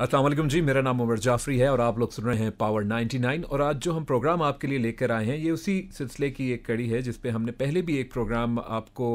असलम जी मेरा नाम उमर जाफरी है और आप लोग सुन रहे हैं पावर 99 और आज जो हम प्रोग्राम आपके लिए लेकर आए हैं ये उसी सिलसिले की एक कड़ी है जिस हमने पहले भी एक प्रोग्राम आपको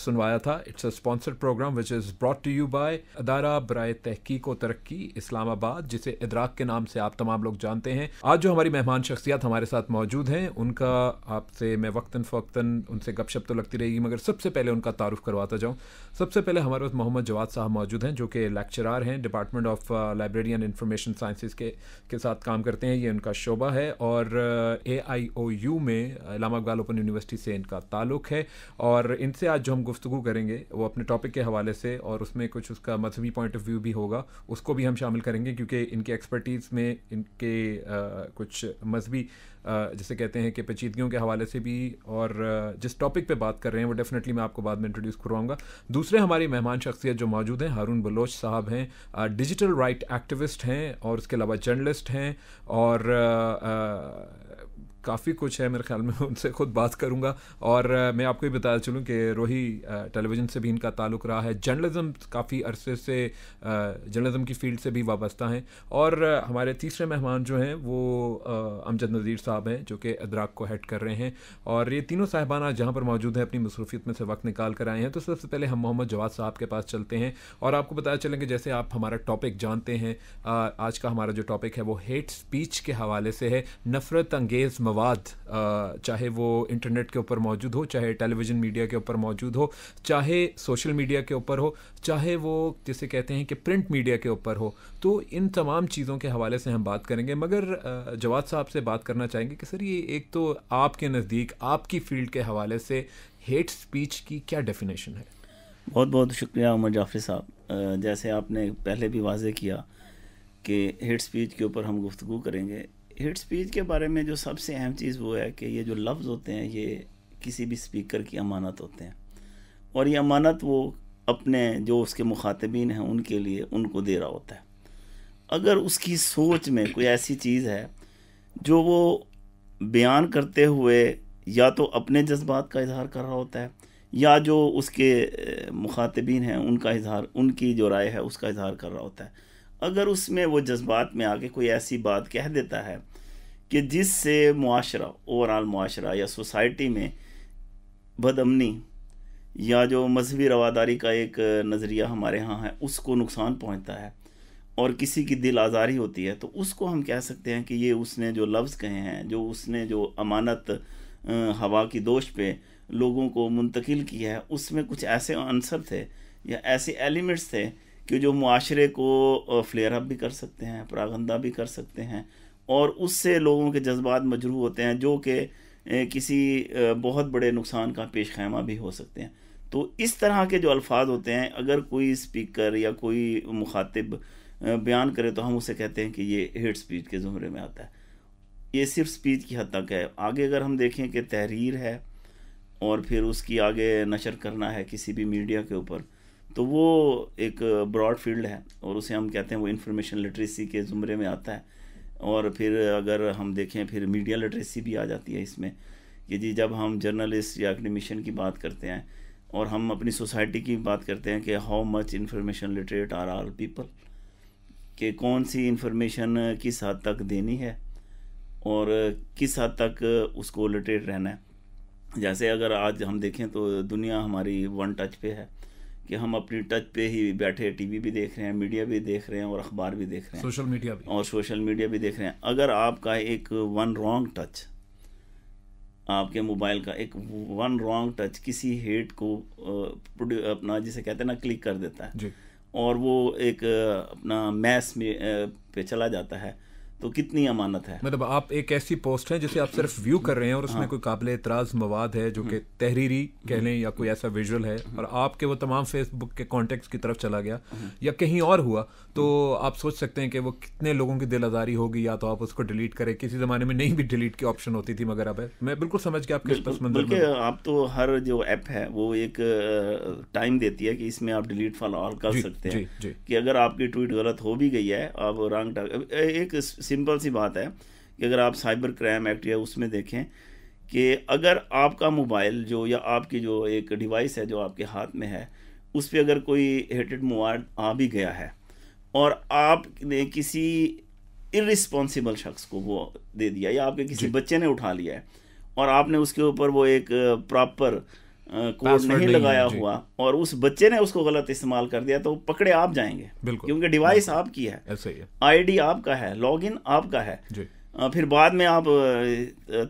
सुनवाया था it's a sponsored program which is brought to you by अदारा बर तहकीक व तरक्की इस्लामाबाद जिसे इदराक के नाम से आप तमाम लोग जानते हैं आज जो हमारी मेहमान शख्सियात हमारे साथ मौजूद हैं उनका आपसे मैं वक्ता फ़वता उनसे गपशप तो लगती रहेगी मगर सबसे पहले उनका तारुफ करवाता जाऊँ सबसे पहले हमारे मोहम्मद जवाद साहब मौजूद हैं जो कि लेक्चरार हैं department of library and information sciences के के साथ काम करते हैं ये उनका शोबा है और ए आई ओ यू में इलामा इकबाल ओपन यूनिवर्सिटी से इनका ताल्लुक है और इनसे आज जो हम गुफ्तु करेंगे वो अपने टॉपिक के हवाले से और उसमें कुछ उसका मजहबी पॉइंट ऑफ व्यू भी होगा उसको भी हम शामिल करेंगे क्योंकि इनके एक्सपर्टीज़ में इनके आ, कुछ मजहबी जैसे कहते हैं कि पेचीदगियों के हवाले से भी और जिस टॉपिक पे बात कर रहे हैं वो डेफिनेटली मैं आपको बाद में इंट्रोड्यूस करवाऊंगा दूसरे हमारी मेहमान शख्सियत जो मौजूद हैं हारून बलोच साहब हैं डिजिटल राइट एक्टिविस्ट हैं और उसके अलावा जर्नलिस्ट हैं और काफ़ी कुछ है मेरे ख्याल में उनसे खुद बात करूँगा और मैं आपको भी बताया चलूँ कि रोही टेलीविज़न से भी इनका ताल्लुक रहा है जर्नलिज़म काफ़ी अरसे से जर्नलिज़म की फील्ड से भी वाबस्ता हैं और हमारे तीसरे मेहमान जो हैं वो अमजद नज़ीर साहब हैं जो कि अदराक को हेड कर रहे हैं और ये तीनों साहिबान आज जहाँ पर मौजूद हैं अपनी मसरूफियत में से वक्त निकाल कर आए हैं तो सबसे पहले हम मोहम्मद जवाद साहब के पास चलते हैं और आपको बताया चलेंगे जैसे आप हमारा टॉपिक जानते हैं आज का हमारा जो टॉपिक है वो हेट स्पीच के हवाले से है नफ़रत अंगेज़ मवाद चाहे वो इंटरनेट के ऊपर मौजूद हो चाहे टेलीविज़न मीडिया के ऊपर मौजूद हो चाहे सोशल मीडिया के ऊपर हो चाहे वो जिसे कहते हैं कि प्रिंट मीडिया के ऊपर हो तो इन तमाम चीज़ों के हवाले से हम बात करेंगे मगर जवाब साहब से बात करना चाहेंगे कि सर ये एक तो आपके नज़दीक आपकी फील्ड के हवाले से हेट स्पीच की क्या डेफिनेशन है बहुत बहुत शुक्रिया उमर जाफरी साहब जैसे आपने पहले भी वाजे किया कि हेट स्पीच के ऊपर हम गुफ्तु करेंगे हेट स्पीच के बारे में जो सबसे अहम चीज़ वो है कि ये जो लफ्ज़ होते हैं ये किसी भी स्पीकर की अमानत होते हैं और ये अमानत वो अपने जो उसके मुखातबीन हैं उनके लिए उनको दे रहा होता है अगर उसकी सोच में कोई ऐसी चीज़ है जो वो बयान करते हुए या तो अपने जज्बात का इजहार कर रहा होता है या जो उसके मुखातबीन हैं उनका इजहार उनकी जो राय है उसका इजहार कर रहा होता है अगर उसमें वो जज्बात में आके कोई ऐसी बात कह देता है कि जिससे मुआरा ओवरऑल मुआरा या सोसाइटी में बदमनी या जो मजहबी रवादारी का एक नज़रिया हमारे यहाँ है उसको नुकसान पहुँचता है और किसी की दिल आज़ारी होती है तो उसको हम कह सकते हैं कि ये उसने जो लफ्ज़ कहे हैं जो उसने जो अमानत हवा की दोष पे लोगों को मुंतकिल किया है उसमें कुछ ऐसे आंसर थे या ऐसे एलिमेंट्स थे कि जो माशरे को फ्लेयरअप भी कर सकते हैं प्रागंदा भी कर सकते हैं और उससे लोगों के जज्बात मजरू होते हैं जो कि किसी बहुत बड़े नुकसान का पेश खैमा भी हो सकते हैं तो इस तरह के जो अल्फाज होते हैं अगर कोई स्पीकर या कोई मुखातिब बयान करे तो हम उसे कहते हैं कि ये हेट स्पीच के ज़ुमरे में आता है ये सिर्फ स्पीच की हद तक है आगे अगर हम देखें कि तहरीर है और फिर उसकी आगे नशर करना है किसी भी मीडिया के ऊपर तो वो एक ब्रॉड फील्ड है और उसे हम कहते हैं वो इंफॉर्मेशन लिटरेसी के ज़ुमरे में आता है और फिर अगर हम देखें फिर मीडिया लिटरेसी भी आ जाती है इसमें कि जी जब हम जर्नलिस्ट या एकेडमिशन की बात करते हैं और हम अपनी सोसाइटी की बात करते हैं कि how much information literate are are people कि कौन सी इंफॉर्मेशन किस हद तक देनी है और किस हद तक उसको लिटरेट रहना है जैसे अगर आज हम देखें तो दुनिया हमारी वन टच पे है कि हम अपनी टच पे ही बैठे टीवी भी देख रहे हैं मीडिया भी देख रहे हैं और अखबार भी देख रहे हैं सोशल मीडिया भी और सोशल मीडिया भी देख रहे हैं अगर आपका एक वन रॉन्ग टच आपके मोबाइल का एक वन रॉन्ग टच किसी हेट को अपना जिसे कहते हैं ना क्लिक कर देता है और वो एक अपना मैस में पे चला जाता है तो कितनी अमानत है मतलब आप एक ऐसी पोस्ट है जिसे आप सिर्फ व्यू कर रहे हैं और उसमें हाँ। कोई काबिल एतराज मवाद है जो कि हाँ। तहरीरी कह लें हाँ। या कोई ऐसा विजुअल है और हाँ। आपके वो तमाम फेसबुक के कॉन्टेक्ट की तरफ चला गया या कहीं और हुआ तो आप सोच सकते हैं कि वो कितने लोगों की दिल आजारी होगी या तो आप उसको डिलीट करें किसी ज़माने में नहीं भी डिलीट की ऑप्शन होती थी मगर अब मैं बिल्कुल समझ के आपके पास पस आप तो हर जो ऐप है वो एक टाइम देती है कि इसमें आप डिलीट फॉलो ऑल कर सकते हैं कि अगर आपकी ट्वीट गलत हो भी गई है आप रंग एक सिंपल सी बात है कि अगर आप साइबर क्राइम एक्ट या उसमें देखें कि अगर आपका मोबाइल जो या आपकी जो एक डिवाइस है जो आपके हाथ में है उस पर अगर कोई हेटेड मोबाइल आ भी गया है और आपने किसी इरिस्पॉन्सिबल शख्स को वो दे दिया या आपके किसी बच्चे ने उठा लिया है और आपने उसके ऊपर वो एक प्रॉपर कोड नहीं लगाया हुआ और उस बच्चे ने उसको गलत इस्तेमाल कर दिया तो पकड़े आप जाएंगे क्योंकि डिवाइस आपकी है आई डी आईडी आपका है लॉगिन आपका है फिर बाद में आप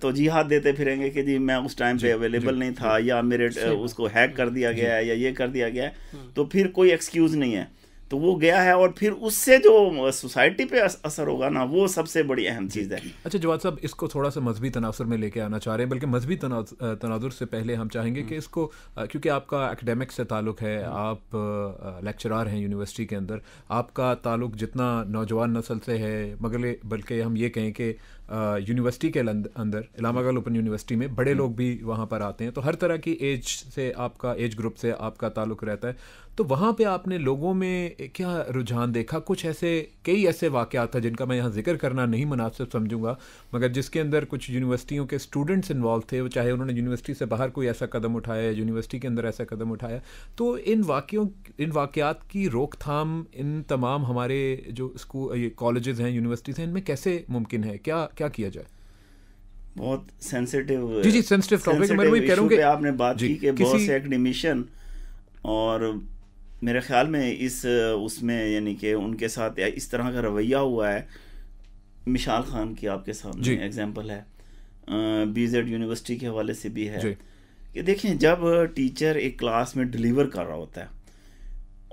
तो जी हाथ देते फिरेंगे कि जी मैं उस टाइम पे अवेलेबल नहीं था या मेरे उसको हैक कर दिया गया है या ये कर दिया गया है हम्म। तो फिर कोई एक्सक्यूज़ नहीं है तो वो गया है और फिर उससे जो सोसाइटी पे असर होगा ना वो सबसे बड़ी अहम चीज़ है अच्छा जवाब साहब इसको थोड़ा सा मजहबी तनासर में लेके आना चाह रहे हैं बल्कि मजहबी तनाजुर से पहले हम चाहेंगे हम्म। कि इसको क्योंकि आपका एकेडमिक से ताल्लुक़ है हम्म। आप लेक्चरार हैं यूनिवर्सिटी के अंदर आपका ताल्लुक जितना नौजवान नस्ल से है मगर बल्कि हम ये कहें कि यूनिवर्सिटी के अंदर इलामाबाद ओपन यूनिवर्सिटी में बड़े हम्म। लोग भी वहाँ पर आते हैं तो हर तरह की एज से आपका एज ग्रुप से आपका ताल्लुक रहता है तो वहाँ पे आपने लोगों में क्या रुझान देखा कुछ ऐसे कई ऐसे वाक़ात था जिनका मैं यहाँ जिक्र करना नहीं मुनासिब समझूंगा मगर जिसके अंदर कुछ यूनिवर्सिटियों के स्टूडेंट्स इन्वॉल्व थे वो चाहे उन्होंने यूनिवर्सिटी से बाहर कोई ऐसा कदम उठाया यूनिवर्सिटी के अंदर ऐसा कदम उठाया तो इन वाक्यों इन वाक़ात की रोकथाम इन तमाम हमारे जो स्कूल ये कॉलेजेस हैं यूनिवर्सिटीज़ हैं इनमें कैसे मुमकिन है क्या क्या किया जाए बहुत सेंसिटिव जी जी सेंसिटिव टॉपिक मैं वही कह रहा कि आपने बात की कि बहुत से एकेडमिशियन और मेरे ख्याल में इस उसमें यानी कि उनके साथ इस तरह का रवैया हुआ है मिशाल खान की आपके सामने एग्जाम्पल है बी जेड यूनिवर्सिटी के हवाले से भी है कि देखें जब टीचर एक क्लास में डिलीवर कर रहा होता है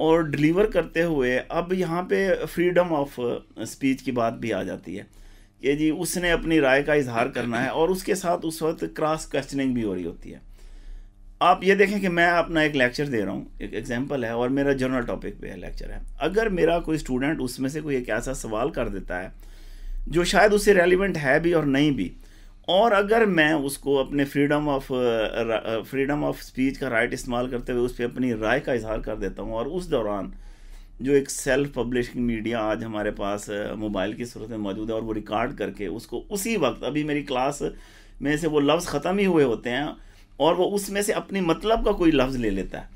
और डिलीवर करते हुए अब यहाँ पे फ्रीडम ऑफ स्पीच की बात भी आ जाती है कि जी उसने अपनी राय का इजहार करना है और उसके साथ उस वक्त क्रॉस क्वेश्चनिंग भी हो रही होती है आप ये देखें कि मैं अपना एक लेक्चर दे रहा हूँ एक एग्जाम्पल है और मेरा जनरल टॉपिक पे है लेक्चर है अगर मेरा कोई स्टूडेंट उसमें से कोई एक ऐसा सवाल कर देता है जो शायद उससे रेलिवेंट है भी और नहीं भी और अगर मैं उसको अपने freedom of freedom of speech का राइट इस्तेमाल करते हुए उस पर अपनी राय का इजहार कर देता हूँ और उस दौरान जो एक सेल्फ पब्लिशिंग मीडिया आज हमारे पास मोबाइल uh, की सूरत में मौजूद है और वो रिकॉर्ड करके उसको उसी वक्त अभी मेरी क्लास में से वो लफ्ज़ ख़त्म ही हुए होते हैं और वो उसमें से अपने मतलब का कोई लफ्ज़ ले लेता है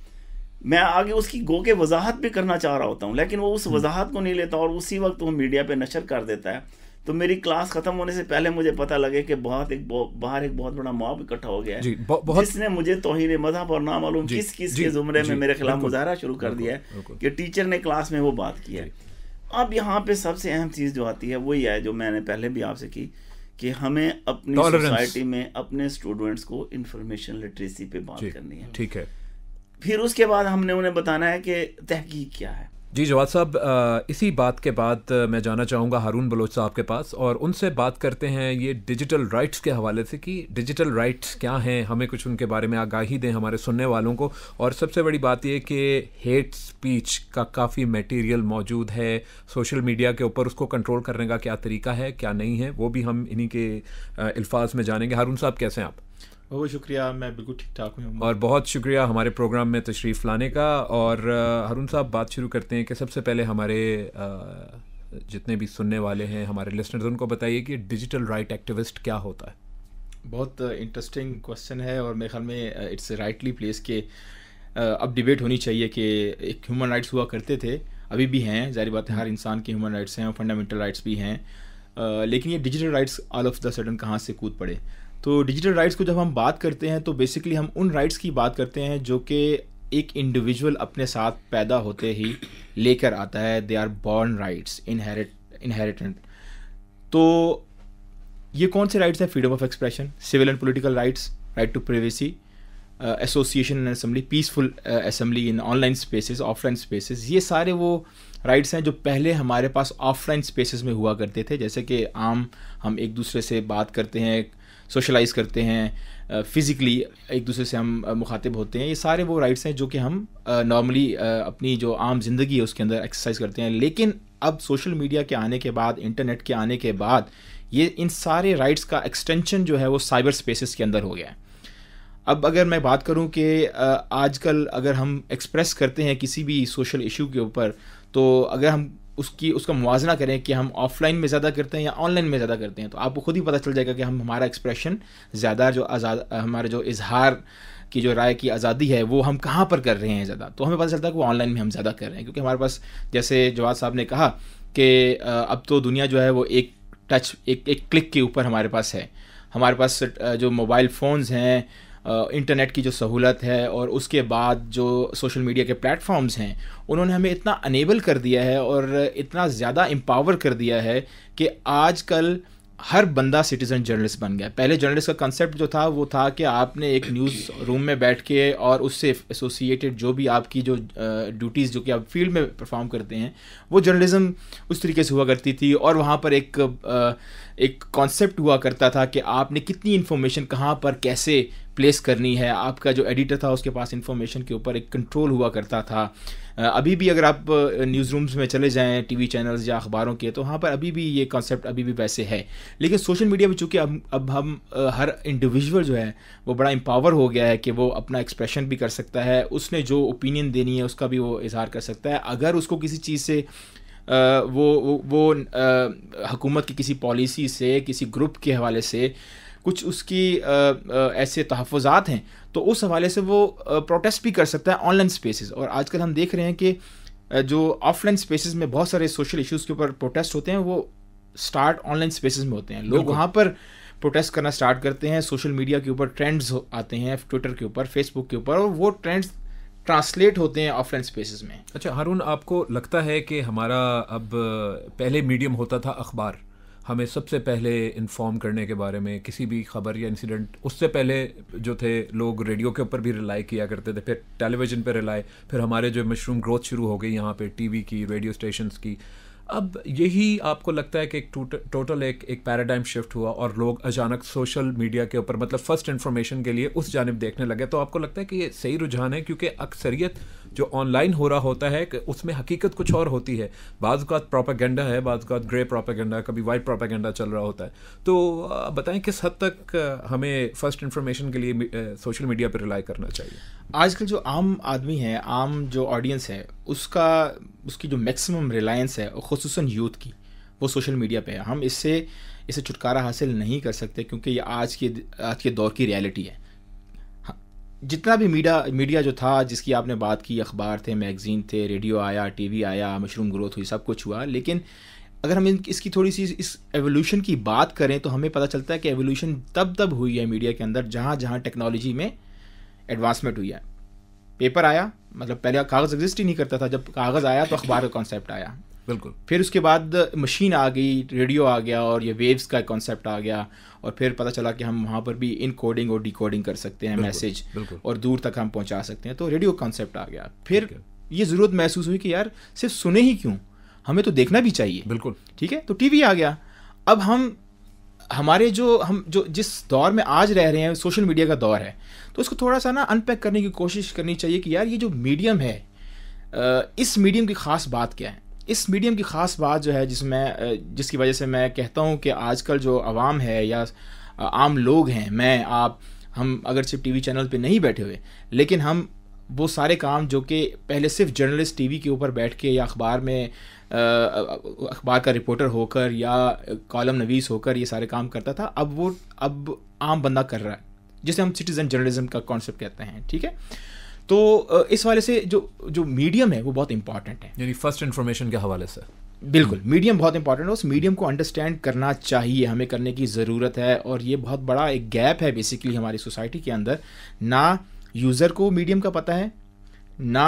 मैं आगे उसकी गो के वजाहत भी करना चाह रहा होता हूँ लेकिन वो उस हम्म। वजाहत को नहीं लेता और उसी वक्त वो मीडिया पे नशर कर देता है तो मेरी क्लास खत्म होने से पहले मुझे पता लगे कि बहुत एक बाहर एक बहुत बड़ा मॉब इकट्ठा हो गया है बहुत... जिसने मुझे तोहिन मजहब और ना मालूम किस किस के जुमरे में मेरे खिलाफ मुजाहरा शुरू कर दिया है कि टीचर ने क्लास में वो बात की है अब यहाँ पे सबसे अहम चीज़ जो आती है वही है जो मैंने पहले भी आपसे की कि हमें अपनी सोसाइटी में अपने स्टूडेंट्स को इंफॉर्मेशन लिटरेसी पे बात करनी है ठीक है फिर उसके बाद हमने उन्हें बताना है कि तहकीक क्या है जी जवाब साहब इसी बात के बाद मैं जाना चाहूँगा हारून बलोच साहब के पास और उनसे बात करते हैं ये डिजिटल राइट्स के हवाले से कि डिजिटल राइट्स क्या हैं हमें कुछ उनके बारे में आगाही दें हमारे सुनने वालों को और सबसे बड़ी बात ये कि हेट स्पीच का काफ़ी मटेरियल मौजूद है सोशल मीडिया के ऊपर उसको कंट्रोल करने का क्या तरीका है क्या नहीं है वो भी हम इन्हीं के अल्फाज में जानेंगे हारून साहब कैसे हैं आप बहुत शुक्रिया मैं बिल्कुल ठीक ठाक हूँ और बहुत शुक्रिया हमारे प्रोग्राम में तशरीफ़ लाने का और हरुण साहब बात शुरू करते हैं कि सबसे पहले हमारे जितने भी सुनने वाले हैं हमारे लिसनर्स उनको बताइए कि डिजिटल राइट एक्टिविस्ट क्या होता है बहुत इंटरेस्टिंग क्वेश्चन है और मेरे ख्याल में इट्स राइटली प्लेस के अब डिबेट होनी चाहिए कि एक ह्यूमन राइट्स हुआ करते थे अभी भी हैं जारी बात है हर इंसान के ह्यूमन राइट्स हैं और फंडामेंटल राइट्स भी हैं लेकिन ये digital rights all of the sudden कहाँ से कूद पड़े तो डिजिटल राइट्स को जब हम बात करते हैं तो बेसिकली हम उन राइट्स की बात करते हैं जो कि एक इंडिविजुअल अपने साथ पैदा होते ही लेकर आता है they are born rights inherit inherent तो ये कौन से राइट्स हैं freedom of expression civil and political rights right to privacy association and assembly peaceful assembly in online spaces offline spaces ये सारे वो राइट्स हैं जो पहले हमारे पास ऑफलाइन स्पेसेस में हुआ करते थे जैसे कि आम हम एक दूसरे से बात करते हैं सोशलाइज़ करते हैं फिज़िकली एक दूसरे से हम मुखातिब होते हैं ये सारे वो राइट्स हैं जो कि हम नॉर्मली अपनी जो आम ज़िंदगी है उसके अंदर एक्सरसाइज करते हैं लेकिन अब सोशल मीडिया के आने के बाद इंटरनेट के आने के बाद ये इन सारे राइट्स का एक्सटेंशन जो है वो साइबर स्पेसिस के अंदर हो गया है अब अगर मैं बात करूं कि आजकल अगर हम एक्सप्रेस करते हैं किसी भी सोशल इशू के ऊपर तो अगर हम उसकी उसका मुवजना करें कि हम ऑफलाइन में ज़्यादा करते हैं या ऑनलाइन में ज़्यादा करते हैं तो आपको खुद ही पता चल जाएगा कि हम हमारा एक्सप्रेशन ज़्यादा जो आज़ाद हमारे जो इजहार की जो राय की आज़ादी है वो हम कहाँ पर कर रहे हैं ज़्यादा तो हमें पता चलता है कि वो ऑनलाइन में हम ज़्यादा कर रहे हैं क्योंकि हमारे पास जैसे जवाब साहब ने कहा कि अब तो दुनिया जो है वो एक टच एक एक क्लिक के ऊपर हमारे पास है हमारे पास जो मोबाइल फ़ोन्स हैं इंटरनेट की जो सहूलत है और उसके बाद जो सोशल मीडिया के प्लेटफॉर्म्स हैं उन्होंने हमें इतना अनेबल कर दिया है और इतना ज़्यादा एम्पावर कर दिया है कि आजकल हर बंदा सिटीजन जर्नलिस्ट बन गया पहले जर्नलिस्ट का कंसेप्ट जो था वो था कि आपने एक न्यूज़ रूम में बैठ के और उससे एसोसिएटेड जो भी आपकी जो ड्यूटीज़ जो कि आप फील्ड में परफॉर्म करते हैं वो जर्नलिज्म उस तरीके से हुआ करती थी और वहाँ पर एक एक कॉन्सेप्ट हुआ करता था कि आपने कितनी इन्फॉर्मेशन कहाँ पर कैसे प्लेस करनी है आपका जो एडिटर था उसके पास इन्फॉर्मेशन के ऊपर एक कंट्रोल हुआ करता था अभी भी अगर आप न्यूज़ रूम्स में चले जाएँ टीवी चैनल्स या अखबारों के तो वहाँ पर अभी भी ये कॉन्सेप्ट अभी भी वैसे है लेकिन सोशल मीडिया में चूँकि अब अब हम हर इंडिविजुअल जो है वो बड़ा एम्पावर हो गया है कि वो अपना एक्सप्रेशन भी कर सकता है उसने जो ओपिनियन देनी है उसका भी वो इजहार कर सकता है अगर उसको किसी चीज़ से वो वो, वो हकूमत की किसी पॉलिसी से किसी ग्रुप के हवाले से कुछ उसकी ऐसे तहफ़ात हैं तो उस हवाले से वो प्रोटेस्ट भी कर सकता है ऑनलाइन स्पेसेस और आजकल हम देख रहे हैं कि जो ऑफलाइन स्पेसेस में बहुत सारे सोशल इश्यूज़ के ऊपर प्रोटेस्ट होते हैं वो स्टार्ट ऑनलाइन स्पेसेस में होते हैं लोग वहाँ पर प्रोटेस्ट करना स्टार्ट करते हैं सोशल मीडिया के ऊपर ट्रेंड्स आते हैं ट्विटर के ऊपर फेसबुक के ऊपर और वो ट्रेंड्स ट्रांसलेट होते हैं ऑफलाइन स्पेसेस में अच्छा हारून आपको लगता है कि हमारा अब पहले मीडियम होता था अखबार हमें सबसे पहले इन्फॉर्म करने के बारे में किसी भी खबर या इंसिडेंट उससे पहले जो थे लोग रेडियो के ऊपर भी रिलाई किया करते थे फिर टेलीविज़न पर रिलाई फिर हमारे जो मशरूम ग्रोथ शुरू हो गई यहाँ पर टी की रेडियो स्टेशंस की अब यही आपको लगता है कि एक टोटल एक एक पैराडाइम शिफ्ट हुआ और लोग अचानक सोशल मीडिया के ऊपर मतलब फर्स्ट इन्फॉर्मेशन के लिए उस जानब देखने लगे तो आपको लगता है कि ये सही रुझान है क्योंकि अक्सरियत जो ऑनलाइन हो रहा होता है कि उसमें हकीकत कुछ और होती है बाज़ात प्रोपागेंडा है बाज़ात ग्रे प्रोपागेंडा कभी वाइट प्रोपागेंडा चल रहा होता है तो बताएं किस हद तक हमें फर्स्ट इन्फॉर्मेशन के लिए सोशल मीडिया पर रिलाई करना चाहिए आजकल जो आम आदमी है आम जो ऑडियंस है उसका उसकी जो मैक्सिमम रिलायंस है खसूस यूथ की वो सोशल मीडिया पे है हम इससे इसे छुटकारा हासिल नहीं कर सकते क्योंकि ये आज के आज के दौर की रियलिटी है हाँ, जितना भी मीडिया मीडिया जो था जिसकी आपने बात की अखबार थे मैगज़ीन थे रेडियो आया टीवी आया मशरूम ग्रोथ हुई सब कुछ हुआ लेकिन अगर हम इसकी थोड़ी सी इस एवोल्यूशन की बात करें तो हमें पता चलता है कि एवोल्यूशन तब तब हुई है मीडिया के अंदर जहाँ जहाँ टेक्नोलॉजी में एडवांसमेंट हुई है पेपर आया मतलब पहले कागज़ एग्जिस्ट ही नहीं करता था जब कागज़ आया तो अखबार का कॉन्सेप्ट आया बिल्कुल फिर उसके बाद मशीन आ गई रेडियो आ गया और ये वेव्स का कॉन्सेप्ट आ गया और फिर पता चला कि हम वहाँ पर भी इन कोडिंग और डिकोडिंग कर सकते हैं मैसेज और दूर तक हम पहुँचा सकते हैं तो रेडियो कॉन्सेप्ट आ गया फिर ये ज़रूरत महसूस हुई कि यार सिर्फ सुने ही क्यों हमें तो देखना भी चाहिए बिल्कुल ठीक है तो टीवी आ गया अब हम हमारे जो हम जो जिस दौर में आज रह रहे हैं सोशल मीडिया का दौर है तो उसको थोड़ा सा ना अनपैक करने की कोशिश करनी चाहिए कि यार ये जो मीडियम है इस मीडियम की ख़ास बात क्या है इस मीडियम की ख़ास बात जो है जिसमें जिसकी वजह से मैं कहता हूँ कि आजकल जो आवाम है या आम लोग हैं मैं आप हम अगर सिर्फ टी चैनल पर नहीं बैठे हुए लेकिन हम वो सारे काम जो कि पहले सिर्फ जर्नलिस्ट टीवी के ऊपर बैठ के या अखबार में अखबार का रिपोर्टर होकर या कॉलम नवीस होकर ये सारे काम करता था अब वो अब आम बंदा कर रहा है जिसे हम सिटीज़न जर्नलिज्म का कॉन्सेप्ट कहते हैं ठीक है तो इस वाले से जो जो मीडियम है वो बहुत इंपॉर्टेंट है यानी फर्स्ट इन्फॉर्मेशन के हवाले से बिल्कुल मीडियम बहुत इंपॉर्टेंट है उस मीडियम को अंडरस्टैंड करना चाहिए हमें करने की ज़रूरत है और ये बहुत बड़ा एक गैप है बेसिकली हमारी सोसाइटी के अंदर ना यूज़र को मीडियम का पता है ना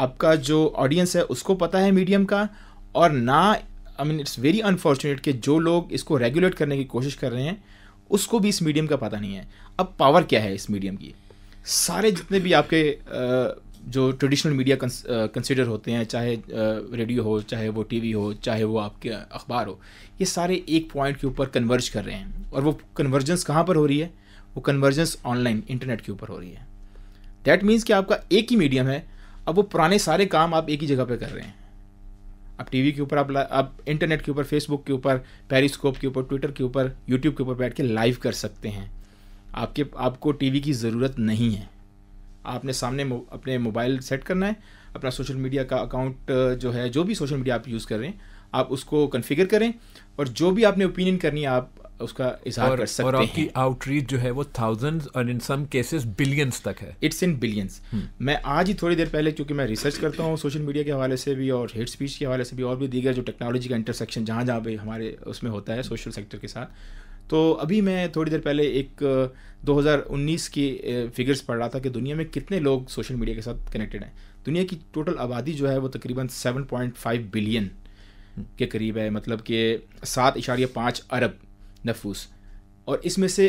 आपका जो ऑडियंस है उसको पता है मीडियम का और ना I mean it's very unfortunate कि जो लोग इसको रेगुलेट करने की कोशिश कर रहे हैं उसको भी इस मीडियम का पता नहीं है अब पावर क्या है इस मीडियम की सारे जितने भी आपके जो ट्रेडिशनल मीडिया कंसिडर होते हैं चाहे रेडियो हो चाहे वो टीवी हो चाहे वो आपके अखबार हो ये सारे एक पॉइंट के ऊपर कन्वर्ज कर रहे हैं और वो कन्वर्जेंस कहाँ पर हो रही है वो कन्वर्जेंस ऑनलाइन इंटरनेट के ऊपर हो रही है दैट मीन्स कि आपका एक ही मीडियम है अब वो पुराने सारे काम आप एक ही जगह पर कर रहे हैं आप टीवी के ऊपर आप आप इंटरनेट के ऊपर फेसबुक के ऊपर पेरिस्कोप के ऊपर ट्विटर के ऊपर यूट्यूब के ऊपर बैठ के लाइव कर सकते हैं आपके आपको टीवी की ज़रूरत नहीं है आपने सामने अपने मोबाइल सेट करना है अपना सोशल मीडिया का अकाउंट जो है जो भी सोशल मीडिया आप यूज़ कर रहे हैं आप उसको कन्फिगर करें और जो भी आपने ओपिनियन करनी है आप उसका इजहार कर सकते और आपकी हैं आउटरीच जो है वो थाउजेंड और इन सम केसेस बिलियंस तक है इट्स इन बिलियंस मैं आज ही थोड़ी देर पहले क्योंकि मैं रिसर्च करता हूँ सोशल मीडिया के हवाले से भी और हेट स्पीच के हवाले से भी और भी दीगर जो टेक्नोलॉजी का इंटरसेक्शन जहाँ जहाँ भी हमारे उसमें होता है सोशल सेक्टर के साथ तो अभी मैं थोड़ी देर पहले एक 2019 की फिगर्स पढ़ रहा था कि दुनिया में कितने लोग सोशल मीडिया के साथ कनेक्टेड हैं दुनिया की टोटल आबादी जो है वो तकरीबन 7.5 बिलियन hmm. के करीब है मतलब कि सात इशारिया पाँच अरब नफूस और इसमें से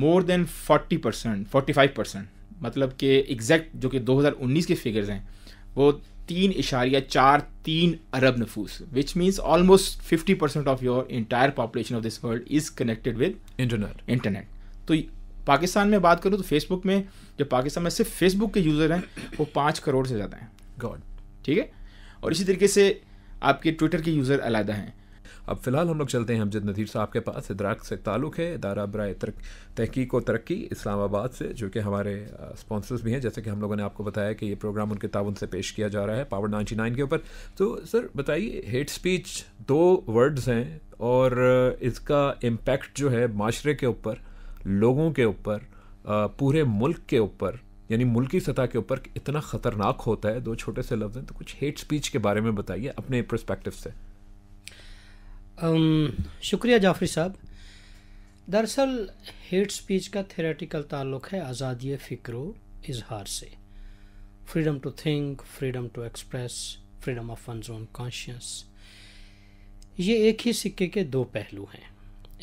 more than 40 percent forty percent मतलब कि एग्जैक्ट जो कि 2019 के फिगर्स हैं वो तीन इशारिया चार तीन अरब नफूस which means almost fifty percent of your entire population of this world is connected with internet internet तो पाकिस्तान में बात करूँ तो फेसबुक में जो पाकिस्तान में सिर्फ फेसबुक के यूज़र हैं वो पाँच करोड़ से ज़्यादा हैं गॉड ठीक है और इसी तरीके से आपके ट्विटर के यूज़र अलहदा हैं अब फ़िलहाल हम लोग चलते हैं हमजद नदीर साहब के पास इदराक से ताल्लुक़ है इदारा तरक तहकीक व तरक्की इस्लामाबाद से जो कि हमारे स्पॉन्सर्स भी हैं जैसे कि हम लोगों ने आपको बताया कि ये प्रोग्राम उनके ताउन से पेश किया जा रहा है पावर नाइन्टी नाइन के ऊपर तो सर बताइए हेट स्पीच दो वर्ड्स हैं और इसका इम्पेक्ट जो है माशरे के ऊपर लोगों के ऊपर पूरे मुल्क के ऊपर यानी मुल्की सतह के ऊपर इतना ख़तरनाक होता है दो छोटे से लफ्ज़ हैं तो कुछ हेट स्पीच के बारे में बताइए अपने प्रस्पेक्टिव से शुक्रिया जाफरी साहब दरअसल हेट स्पीच का थेरेटिकल ताल्लुक है आज़ादी फ़िक्र इजहार से freedom to think freedom to express freedom of one's own conscience ये एक ही सिक्के के दो पहलू हैं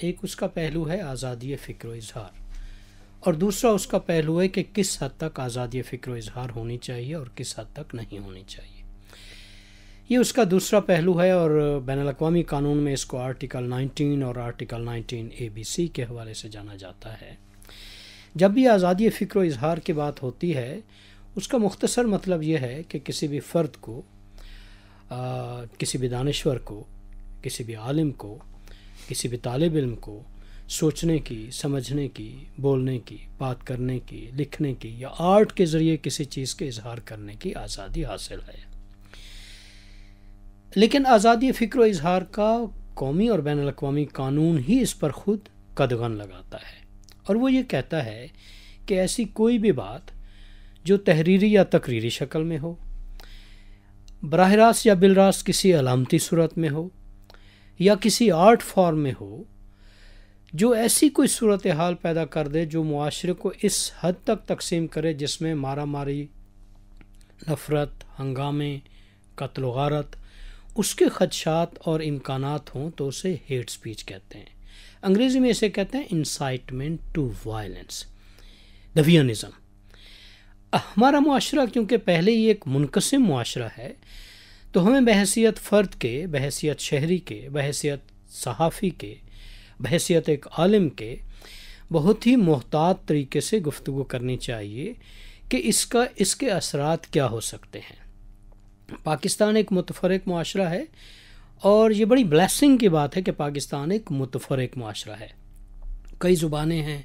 एक उसका पहलू है आज़ादी फ़िक्र इजहार और दूसरा उसका पहलू है कि किस हद तक आज़ादी फ़िक्र इजहार होनी चाहिए और किस हद तक नहीं होनी चाहिए ये उसका दूसरा पहलू है और बैन अवी कानून में इसको आर्टिकल 19 और आर्टिकल 19 ए बी सी के हवाले से जाना जाता है जब भी आज़ादी फ़िक्र इजहार की बात होती है उसका मुख्तसर मतलब यह है कि किसी भी फ़र्द को आ, किसी भी दानश्वर को किसी भी आलिम को किसी भी तालब इम को सोचने की समझने की बोलने की बात करने की लिखने की या आर्ट के ज़रिए किसी चीज़ के इजहार करने की आज़ादी हासिल है लेकिन आज़ादी फ़िक्र इजहार का कौमी और बैन अवी कानून ही इस पर ख़ुद कदगन लगाता है और वो ये कहता है कि ऐसी कोई भी बात जो तहरीरी या तकरीरी शक्ल में हो बरह रास्त या बिलरास किसी अलामती सूरत में हो या किसी आर्ट फॉर्म में हो जो ऐसी कोई सूरत हाल पैदा कर दे जो माशरे को इस हद तक तकसीम करे जिसमें मारा मारी नफ़रत हंगामे कत्ल उसके खदशात और इम्कान हों तो उसे हेट स्पीच कहते हैं अंग्रेज़ी में इसे कहते हैं इंसाइटमेंट टू वायलेंस दवियनिज़म हमारा माशरा क्योंकि पहले ही एक मुनकसम माशरा है तो हमें बहसीत फ़र्द के बहसीत शहरी के बहसीत सहाफ़ी के बहसीत एक आलम के बहुत ही मोहतात तरीके से गुफ्तु करनी चाहिए कि इसका इसके असरात क्या हो सकते हैं पाकिस्तान एक मुतफरक माशरा है और ये बड़ी ब्लेसिंग की बात है कि पाकिस्तान एक मुतफरक माशरा है कई ज़ुबानें हैं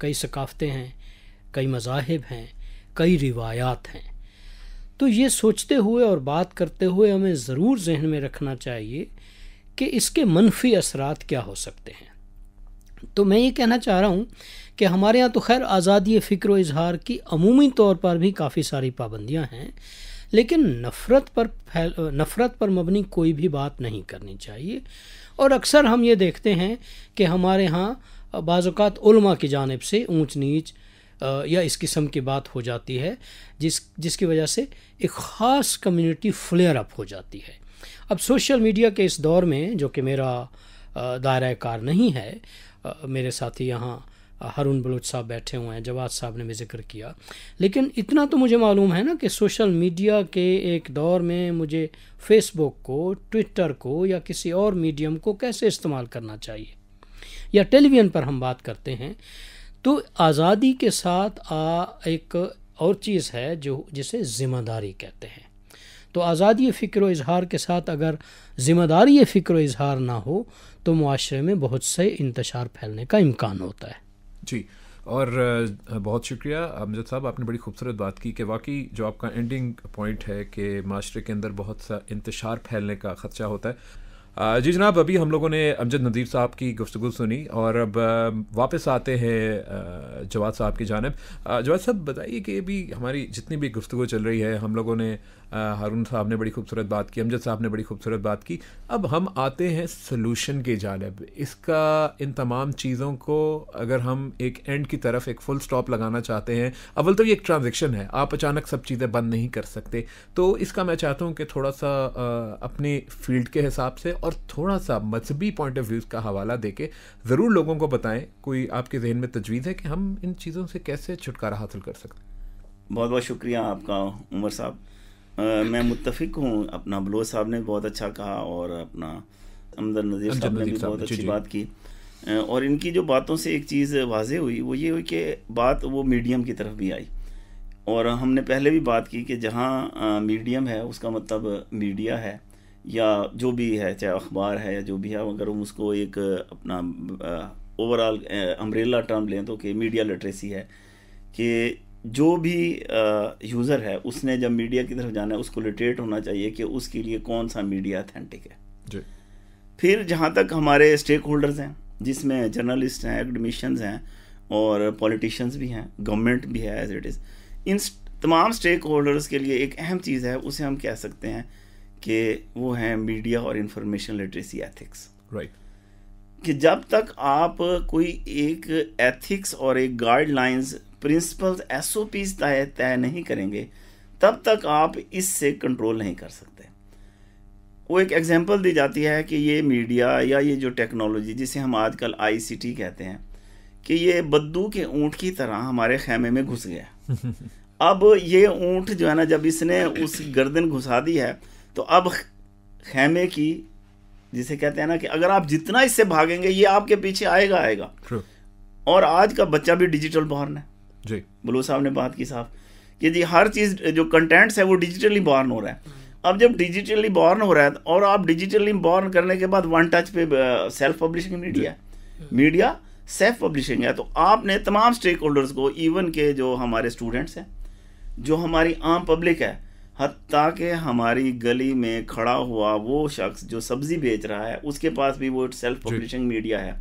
कई सकाफ़तें हैं कई मजाहब हैं कई रिवायात हैं तो ये सोचते हुए और बात करते हुए हमें ज़रूर जहन में रखना चाहिए कि इसके मनफी असरात क्या हो सकते हैं तो मैं ये कहना चाह रहा हूँ कि हमारे यहाँ तो खैर आज़ादी फ़िक्र इजहार की अमूमी तौर पर भी काफ़ी सारी पाबंदियाँ हैं लेकिन नफ़रत पर फैल नफ़रत पर मबनी कोई भी बात नहीं करनी चाहिए और अक्सर हम ये देखते हैं कि हमारे यहाँ बाज़ात की जानब से ऊंच नीच या इस किस्म की बात हो जाती है जिस जिसकी वजह से एक ख़ास कम्युनिटी फ्लेयर अप हो जाती है अब सोशल मीडिया के इस दौर में जो कि मेरा दायरा कार नहीं है मेरे साथी यहाँ हरुण बलोच साहब बैठे हुए हैं जवाद साहब ने भी जिक्र किया लेकिन इतना तो मुझे मालूम है ना कि सोशल मीडिया के एक दौर में मुझे फेसबुक को ट्विटर को या किसी और मीडियम को कैसे इस्तेमाल करना चाहिए या टेलीविज़न पर हम बात करते हैं तो आज़ादी के साथ आ एक और चीज़ है जो जिसे ज़िम्मेदारी कहते हैं तो आज़ादी फ़िक्र इजहार के साथ अगर ज़िम्मेदारी फ़िक्र इजहार ना हो तो माशरे में बहुत से इंतशार फैलने का इम्कान होता है जी और बहुत शुक्रिया अमजद साहब आपने बड़ी खूबसूरत बात की कि वाकई जो आपका एंडिंग पॉइंट है कि माशरे के अंदर बहुत सा इंतशार फैलने का ख़दशा होता है जी जनाब अभी हम लोगों ने अमजद नदीब साहब की गुफ्तु सुनी और अब वापस आते हैं जवाद साहब की जानब जवाद साहब बताइए कि अभी हमारी जितनी भी गुफ्तु चल रही है हम लोगों ने हारून साहब ने बड़ी खूबसूरत बात की अमजद साहब ने बड़ी खूबसूरत बात की अब हम आते हैं सोलूशन की जानब इसका इन तमाम चीज़ों को अगर हम एक एंड की तरफ एक फुल स्टॉप लगाना चाहते हैं अव्वल तो ये एक ट्रांजेक्शन है आप अचानक सब चीज़ें बंद नहीं कर सकते तो इसका मैं चाहता हूँ कि थोड़ा सा अपने फील्ड के हिसाब से और थोड़ा सा मजहबी पॉइंट ऑफ व्यू का हवाला दे के ज़रूर लोगों को बताएं कोई आपके जहन में तजवीज़ है कि हम इन चीज़ों से कैसे छुटकारा हासिल कर सकते हैं बहुत बहुत शुक्रिया आपका उमर साहब मैं मुतफिक हूँ अपना बलोच साहब ने बहुत अच्छा कहा और अपना अमदर नज़ीर साहब ने भी बहुत अच्छी बात की और इनकी जो बातों से एक चीज़ वाजह हुई वो ये हुई कि बात वो मीडियम की तरफ भी आई और हमने पहले भी बात की कि जहाँ मीडियम है उसका मतलब मीडिया है या जो भी है चाहे अखबार है या जो भी है अगर हम उसको एक अपना ओवरऑल अम्ब्रेला टर्म लें तो कि मीडिया लिटरेसी है कि जो भी यूज़र है उसने जब मीडिया की तरफ जाना है उसको लिटरेट होना चाहिए कि उसके लिए कौन सा मीडिया अथेंटिक है जी फिर जहाँ तक हमारे स्टेक होल्डर्स हैं जिसमें जर्नलिस्ट हैं एडमिशन हैं और पॉलिटिशियंस भी हैं गवर्नमेंट भी है एज इट इज़ इन तमाम स्टेक होल्डर्स के लिए एक अहम चीज़ है उसे हम कह सकते हैं कि वो हैं मीडिया और इंफॉर्मेशन लिटरेसी एथिक्स राइट कि जब तक आप कोई एक एथिक्स और एक guidelines principle S O P तय तय नहीं करेंगे तब तक आप इससे कंट्रोल नहीं कर सकते वो एक एग्जाम्पल दी जाती है कि ये मीडिया या ये जो टेक्नोलॉजी जिसे हम आजकल टी कहते हैं कि ये बद्दू के ऊँट की तरह हमारे खेमे में घुस गया अब ये ऊँट जो है ना जब इसने उस गर्दन घुसा दी है तो अब खेमे की जिसे कहते हैं ना कि अगर आप जितना इससे भागेंगे ये आपके पीछे आएगा आएगा True. और आज का बच्चा भी डिजिटल बॉर्न है जी बलू साहब ने बात की साहब कि जी हर चीज़ जो कंटेंट्स है वो डिजिटली बॉर्न हो रहा है अब जब डिजिटली बॉर्न हो रहा है और आप डिजिटली बॉर्न करने के बाद वन टच पे सेल्फ पब्लिशिंग मीडिया है मीडिया सेल्फ पब्लिशिंग है तो आपने तमाम स्टेक होल्डर्स को इवन के जो हमारे स्टूडेंट्स हैं जो हमारी आम पब्लिक है हती के हमारी गली में खड़ा हुआ वो शख्स जो सब्जी बेच रहा है उसके पास भी वो सेल्फ पब्लिशिंग मीडिया है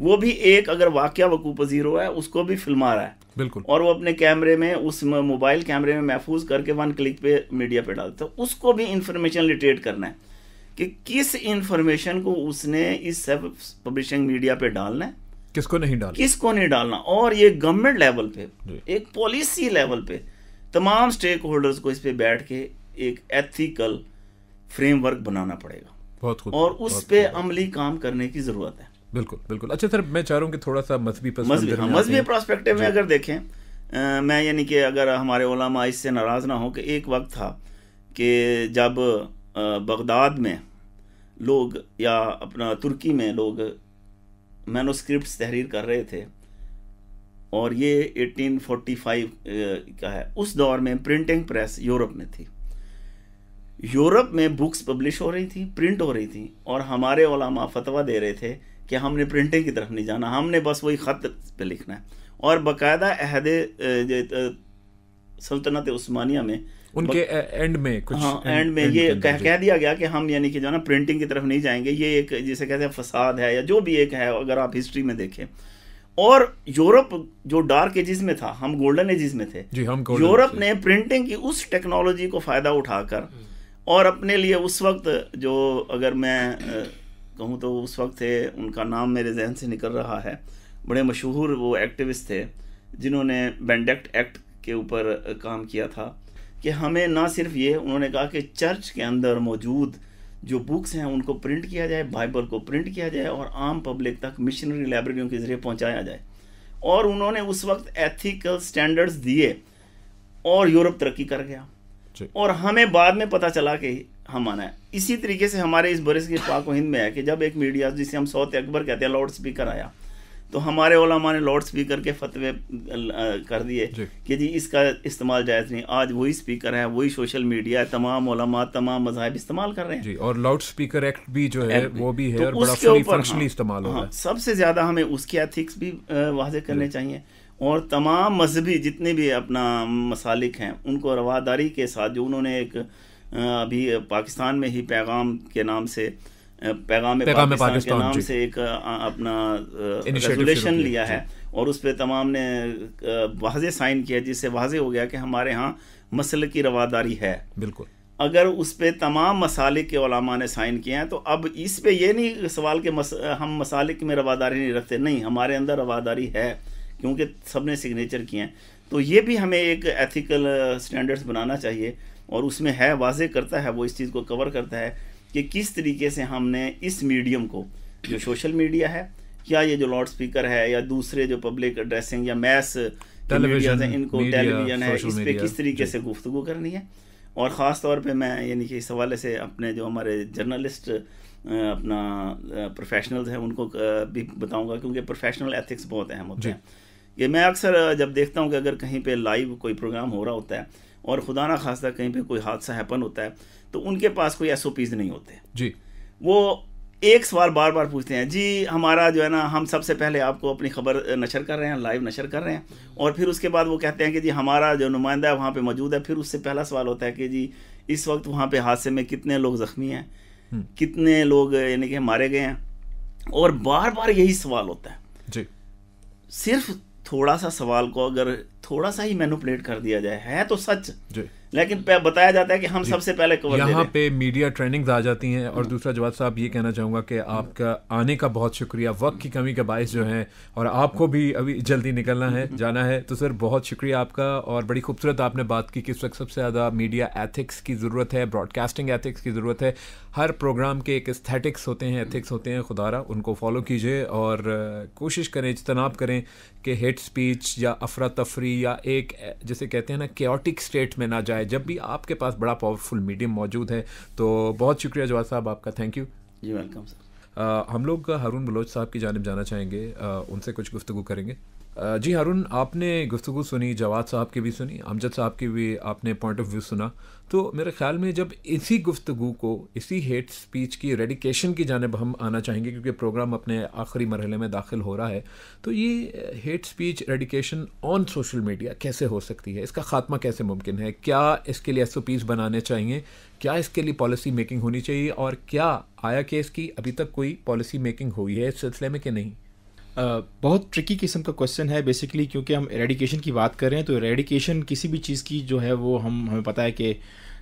वो भी एक अगर वाक्य वकू पजीरो है उसको भी फिल्मा रहा है बिल्कुल और वो अपने कैमरे में उस मोबाइल कैमरे में महफूज करके वन क्लिक पे मीडिया पे डालता है उसको भी इंफॉर्मेशन लिटरेट करना है कि किस इंफॉर्मेशन को उसने इस सब पब्लिशिंग मीडिया पे डालना है किसको नहीं डालना किसको नहीं डालना और ये गवर्नमेंट लेवल पे एक पॉलिसी लेवल पे तमाम स्टेक होल्डर्स को इस पे बैठ के एक एथिकल फ्रेमवर्क बनाना पड़ेगा बहुत और उस पर पे अमली काम करने की जरूरत है बिल्कुल बिल्कुल अच्छा सर मैं चाह रहा हूँ कि थोड़ा सा मजहबी मजहबी प्रॉस्पेक्टिव में हाँ, अगर देखें आ, मैं यानी कि अगर हमारे ओलामा इससे नाराज़ ना हो कि एक वक्त था कि जब बगदाद में लोग या अपना तुर्की में लोग मैनोस्क्रिप्ट तहरीर कर रहे थे और ये 1845 का है उस दौर में प्रिंटिंग प्रेस यूरोप में थी यूरोप में बुक्स पब्लिश हो रही थी प्रिंट हो रही थी और हमारे ओलामा फतवा दे रहे थे कि हमने प्रिंटिंग की तरफ नहीं जाना हमने बस वही ख़त पे लिखना है और बाकायदा अहद सल्तनत उस्मानिया में उनके एंड में कुछ हाँ एंड, एंड में ये कह, कह दिया गया कि हम यानी कि जो ना प्रिंटिंग की तरफ नहीं जाएंगे ये एक जिसे कहते हैं फसाद है या जो भी एक है अगर आप हिस्ट्री में देखें और यूरोप जो डार्क एजिस में था हम गोल्डन एजिस में थे जी हम यूरोप ने प्रिंटिंग की उस टेक्नोलॉजी को फ़ायदा उठाकर हम्म। और अपने लिए उस वक्त जो अगर मैं कहूँ तो उस वक्त थे उनका नाम मेरे जहन से निकल रहा है बड़े मशहूर वो एक्टिविस्ट थे जिन्होंने बैंडक्ट एक्ट के ऊपर काम किया था कि हमें ना सिर्फ ये उन्होंने कहा कि चर्च के अंदर मौजूद जो बुक्स हैं उनको प्रिंट किया जाए बाइबल को प्रिंट किया जाए और आम पब्लिक तक मिशनरी लाइब्रेरियों के ज़रिए पहुंचाया जाए और उन्होंने उस वक्त एथिकल स्टैंडर्ड्स दिए और यूरोप तरक्की कर गया और हमें बाद में पता चला कि हम माना है इसी तरीके से हमारे इस बरस के पाक हिंद में है कि जब एक मीडिया जिसे हम सौत अकबर कहते हैं लाउड स्पीकर आया तो हमारे ओलामा ने लाउड स्पीकर के फतवे कर दिए कि जी इसका इस्तेमाल जायज़ नहीं आज वही स्पीकर है वही सोशल मीडिया है तमाम ओलामा तमाम मजाहब इस्तेमाल कर रहे हैं जी और लाउड स्पीकर एक्ट भी जो है वो भी है तो और बड़ा फंक्शनली हाँ, इस्तेमाल हो हाँ, सबसे ज़्यादा हमें उसके एथिक्स भी वाजे करने चाहिए और तमाम मजहबी जितने भी अपना मसालिक हैं उनको रवादारी के साथ जो उन्होंने एक अभी पाकिस्तान में ही पैगाम के नाम से पैगाम पाकिस्तान, पाकिस्तान के नाम से एक अपना रेजोल्यूशन लिया है और उस पर तमाम ने वाजे साइन किया जिससे वाजे हो गया कि हमारे यहाँ मसल की रवादारी है बिल्कुल अगर उस पर तमाम मसालिक के ओलामा ने साइन किए हैं तो अब इस पर यह नहीं सवाल कि मस, हम मसालिक में रवादारी नहीं रखते नहीं हमारे अंदर रवादारी है क्योंकि सब ने सिग्नेचर किए हैं तो ये भी हमें एक एथिकल स्टैंडर्ड्स बनाना चाहिए और उसमें है वाजे करता है वो इस चीज़ को कवर करता है कि किस तरीके से हमने इस मीडियम को जो सोशल मीडिया है या ये जो लाउड स्पीकर है या दूसरे जो पब्लिक एड्रेसिंग या मैस टेलीविजन इनको टेलीविजन है इस पर किस तरीके से गुफ्तु करनी है और ख़ास तौर पर मैं यानी कि इस हवाले से अपने जो हमारे जर्नलिस्ट अपना प्रोफेशनल्स हैं उनको भी बताऊंगा क्योंकि प्रोफेशनल एथिक्स बहुत अहम होते हैं ये मैं अक्सर जब देखता हूँ कि अगर कहीं पे लाइव कोई प्रोग्राम हो रहा होता है और खुदा ना खासा कहीं पे कोई हादसा हैपन होता है तो उनके पास कोई एस नहीं होते जी वो एक सवाल बार बार पूछते हैं जी हमारा जो है ना हम सबसे पहले आपको अपनी खबर नशर कर रहे हैं लाइव नशर कर रहे हैं और फिर उसके बाद वो कहते हैं कि जी हमारा जो नुमाइंदा है वहाँ पे मौजूद है फिर उससे पहला सवाल होता है कि जी इस वक्त वहाँ पे हादसे में कितने लोग ज़ख्मी हैं हम्म। कितने लोग यानी कि मारे गए हैं और बार बार यही सवाल होता है जी सिर्फ थोड़ा सा सवाल को अगर थोड़ा सा ही मैनुपलेट कर दिया जाए है तो सच लेकिन बताया जाता है कि हम सबसे पहले कवर यहाँ पे मीडिया ट्रेनिंग आ जाती हैं और हम्म। दूसरा जवाब साहब ये कहना चाहूंगा कि आपका आने का बहुत शुक्रिया वक्त की कमी के बायस जो है और आपको भी अभी जल्दी निकलना है हम्म। जाना है तो सर बहुत शुक्रिया आपका और बड़ी खूबसूरत आपने बात की कि इस वक्त सबसे ज़्यादा मीडिया एथिक्स की ज़रूरत है ब्रॉडकास्टिंग एथिक्स की ज़रूरत है हर प्रोग्राम के एक स्थेटिक्स होते हैं एथिक्स होते हैं खुदारा उनको फॉलो कीजिए और कोशिश करें इजतनाब करें कि हेट स्पीच या अफरा तफरी या एक जैसे कहते हैं ना केटिक स्टेट में ना जाए जब भी आपके पास बड़ा पावरफुल मीडियम मौजूद है तो बहुत शुक्रिया जवाहर साहब आपका थैंक यू जी वेलकम सर हम लोग हारून बलोच साहब की जानब जाना चाहेंगे आ, uh, उनसे कुछ गुफ्तु करेंगे जी हारून आपने गुफ्तु सुनी जवाद साहब की भी सुनी अमजद साहब की भी आपने पॉइंट ऑफ व्यू सुना तो मेरे ख्याल में जब इसी गुफ्तु को इसी हेट स्पीच की रेडिकेशन की जानब हम आना चाहेंगे क्योंकि प्रोग्राम अपने आखिरी मरहले में दाखिल हो रहा है तो ये hate speech eradication on social media कैसे हो सकती है इसका खात्मा कैसे मुमकिन है क्या इसके लिए एस ओ पीज बनाने चाहिए क्या इसके लिए पॉलिसी मेकिंग होनी चाहिए और क्या आया केस की अभी तक कोई पॉलिसी मेकिंग हुई है इस सिलसिले में कि नहीं बहुत ट्रिकी किस्म का क्वेश्चन है बेसिकली क्योंकि हम एरेडिकेशन की बात कर रहे हैं तो एरेडिकेशन किसी भी चीज़ की जो है वो हम हमें पता है कि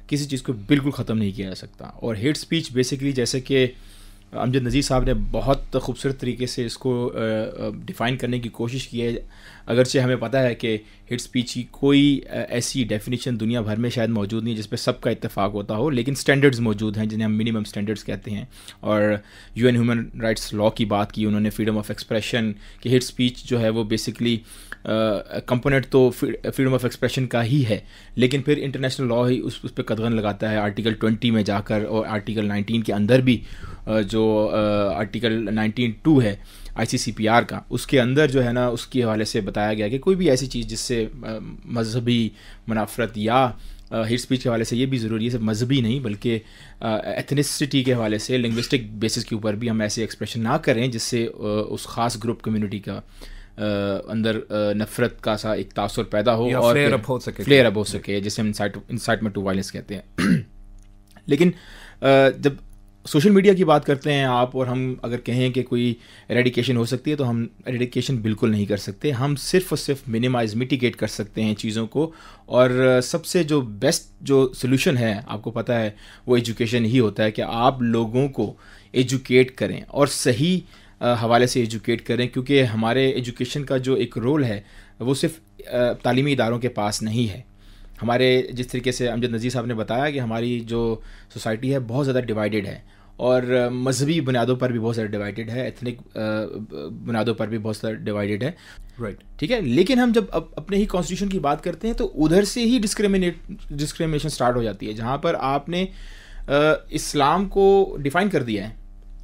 किसी चीज़ को बिल्कुल ख़त्म नहीं किया जा सकता और हेट स्पीच बेसिकली जैसे कि अमजद नज़ीर साहब ने बहुत खूबसूरत तरीके से इसको डिफ़ाइन करने की कोशिश की है अगरचे हमें पता है कि हिट स्पीच की कोई ऐसी डेफिनेशन दुनिया भर में शायद मौजूद नहीं है जिस पर सबका इतफाक़ होता हो लेकिन स्टैंडर्ड्स मौजूद हैं जिन्हें हम मिनिमम स्टैंडर्ड्स कहते हैं और U N human rights law की बात की उन्होंने फ्रीडम ऑफ एक्सप्रेशन कि हिट स्पीच जो है वो बेसिकली कंपोनेंट तो फ्रीडम ऑफ एक्सप्रेशन का ही है लेकिन फिर इंटरनेशनल लॉ ही उस उस पर कदगन लगाता है आर्टिकल 20 में जाकर और आर्टिकल 19 के अंदर भी जो आर्टिकल 19 टू है आईसीसीपीआर का उसके अंदर जो है ना उसके हवाले से बताया गया कि कोई भी ऐसी चीज़ जिससे मजहबी मुनाफरत या हिट स्पीच के हवाले से ये भी ज़रूरी है सिर्फ मजहबी नहीं बल्कि एथनिसिटी के हवाले से लिंग्विस्टिक बेसिस के ऊपर भी हम ऐसे एक्सप्रेशन ना करें जिससे उस ख़ास ग्रुप कम्युनिटी का अंदर नफरत का सा एक तासर पैदा हो और फ्लेयर अप हो सके फ्लेयर अप हो सके जिसे हम इंसाइटमेंट टू वायलेंस कहते हैं लेकिन जब सोशल मीडिया की बात करते हैं आप और हम अगर कहें कि कोई एरेडिकेशन हो सकती है तो हम एरेडिकेशन बिल्कुल नहीं कर सकते हम सिर्फ और सिर्फ मिनिमाइज मिटिगेट कर सकते हैं चीज़ों को और सबसे जो बेस्ट जो सोल्यूशन है आपको पता है वो एजुकेशन ही होता है कि आप लोगों को एजुकेट करें और सही हवाले से एजुकेट करें क्योंकि हमारे एजुकेशन का जो एक रोल है वो सिर्फ तालीमी इदारों के पास नहीं है हमारे जिस तरीके से अमजद नज़ीर साहब ने बताया कि हमारी जो सोसाइटी है बहुत ज़्यादा डिवाइडेड है और मजहबी बुनियादों पर भी बहुत ज़्यादा डिवाइडेड है एथनिक बुनियादों पर भी बहुत ज़्यादा डिवाइडेड है राइट right. ठीक है लेकिन हम जब अपने ही कॉन्स्टिट्यूशन की बात करते हैं तो उधर से ही डिस्क्रिमिनेट डिस्क्रिमिनेशन स्टार्ट हो जाती है जहाँ पर आपने इस्लाम को डिफ़ाइन कर दिया है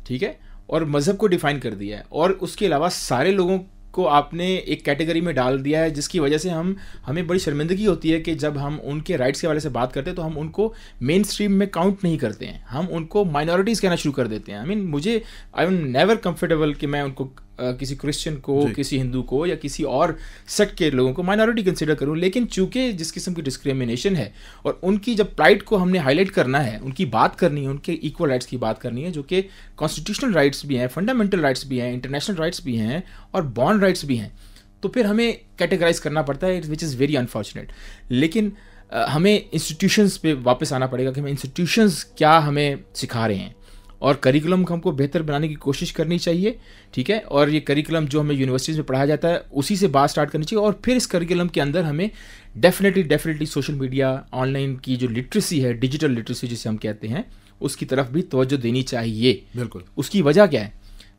ठीक है और मज़हब को डिफ़ाइन कर दिया है और उसके अलावा सारे लोगों को आपने एक कैटेगरी में डाल दिया है जिसकी वजह से हम हमें बड़ी शर्मिंदगी होती है कि जब हम उनके राइट्स के वाले से बात करते हैं तो हम उनको मेन स्ट्रीम में काउंट नहीं करते हैं हम उनको माइनॉरिटीज़ कहना शुरू कर देते हैं आई I मीन mean, मुझे आई एम नेवर कम्फर्टेबल कि मैं उनको किसी क्रिश्चियन को किसी हिंदू को या किसी और सेक्ट के लोगों को माइनॉरिटी कंसिडर करूँ लेकिन चूंकि जिस किस्म की डिस्क्रिमिनेशन है और उनकी जब प्राइड को हमने हाईलाइट करना है उनकी बात करनी है उनके इक्वल राइट्स की बात करनी है जो कि कॉन्स्टिट्यूशनल राइट्स भी हैं फंडामेंटल राइट्स भी हैं इंटरनेशनल राइट्स भी हैं और बॉन्ड राइट्स भी हैं तो फिर हमें कैटेगराइज करना पड़ता है विच इज़ वेरी अनफॉर्चुनेट लेकिन हमें इंस्टीट्यूशंस पे वापस आना पड़ेगा कि हमें इंस्टीट्यूशंस क्या हमें सिखा रहे हैं और करिकुलम को हमको बेहतर बनाने की कोशिश करनी चाहिए ठीक है और ये करिकुलम जो हमें यूनिवर्सिटीज़ में पढ़ाया जाता है उसी से बात स्टार्ट करनी चाहिए और फिर इस करिकुलम के अंदर हमें definitely definitely social media online की जो लिटरेसी है डिजिटल लिटरेसी जिसे हम कहते हैं उसकी तरफ भी तोज्जो देनी चाहिए बिल्कुल उसकी वजह क्या है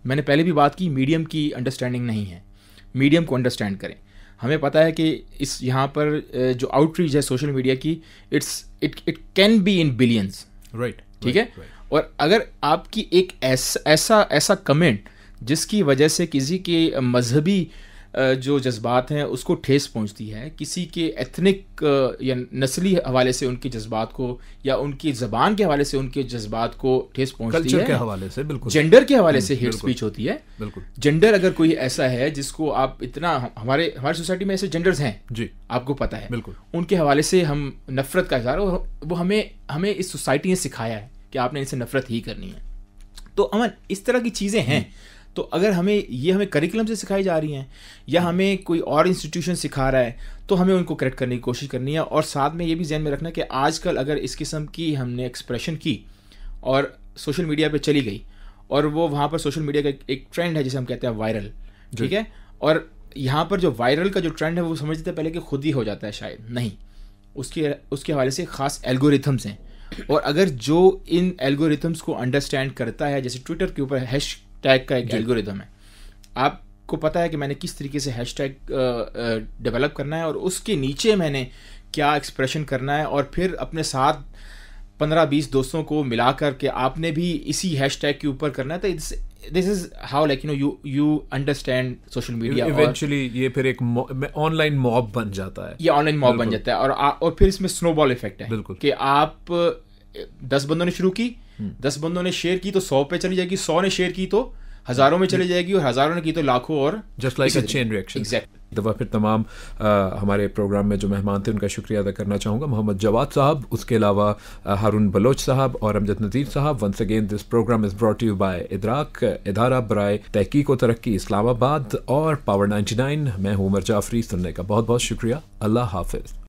मैंने पहले भी बात की मीडियम की अंडरस्टैंडिंग नहीं है मीडियम को अंडरस्टैंड करें हमें पता है कि इस यहाँ पर जो आउटरीच है सोशल मीडिया की it's it it can be in billions right ठीक है right. और अगर आपकी एक ऐस, ऐसा ऐसा कमेंट जिसकी वजह से किसी के मजहबी जो जज्बात हैं उसको ठेस पहुंचती है किसी के एथनिक या नस्ली हवाले से उनके जज्बात को या उनकी ज़बान के हवाले से उनके जज्बात को ठेस पहुंचती है के हवाले से बिल्कुल जेंडर के हवाले हम्म, से हेट स्पीच होती है बिल्कुल जेंडर अगर कोई ऐसा है जिसको आप इतना हमारे हमारी सोसाइटी में ऐसे जेंडर्स हैं जी आपको पता है बिल्कुल उनके हवाले से हम नफरत का इजहार वो हमें हमें इस सोसाइटी ने सिखाया है कि आपने इनसे नफरत ही करनी है तो अमन इस तरह की चीज़ें हैं तो अगर हमें ये हमें करिकुलम से सिखाई जा रही हैं या हमें कोई और इंस्टीट्यूशन सिखा रहा है तो हमें उनको करेक्ट करने की कोशिश करनी है और साथ में ये भी जहन में रखना कि आजकल अगर इस किस्म की हमने एक्सप्रेशन की और सोशल मीडिया पे चली गई और वो वहाँ पर सोशल मीडिया का एक ट्रेंड है जिसे हम कहते हैं वायरल ठीक है और यहाँ पर जो वायरल का जो ट्रेंड है वो समझते पहले कि खुद ही हो जाता है शायद नहीं उसके उसके हवाले से ख़ास एल्गोरिथम्स हैं और अगर जो इन एल्गोरिथम्स को अंडरस्टैंड करता है जैसे ट्विटर के ऊपर हैश टैग का एक एल्गोरिथम है आपको पता है कि मैंने किस तरीके से हैश टैग डेवलप करना है और उसके नीचे मैंने क्या एक्सप्रेशन करना है और फिर अपने साथ पंद्रह बीस दोस्तों को मिला करके आपने भी इसी हैश टैग के ऊपर करना है तो this is how like you know you you understand social media eventually ये फिर एक ऑनलाइन मॉब बन जाता है ये ऑनलाइन मॉब बन जाता है और और फिर इसमें स्नोबॉल इफेक्ट है बिल्कुल कि आप दस बंदों ने शुरू की हम्म। दस बंदों ने शेयर की तो सौ पे चली जाएगी सौ ने शेयर की तो हजारों में चली जाएगी और हजारों ने की तो लाखों और just like a chain reaction दफ़ा फिर तमाम आ, हमारे प्रोग्राम में जो मेहमान थे उनका शुक्रिया अदा करना चाहूँगा मोहम्मद जवाद साहब उसके अलावा हारून बलोच साहब और अमजद नजीर साहब once again this program is brought you by इदराक इदारा बरए तहकीक व तरक्की इस्लामाबाद और पावर नाइन्टी नाइन मैं हूँ उमर जाफरी सुनने का बहुत बहुत शुक्रिया अल्लाह हाफिज़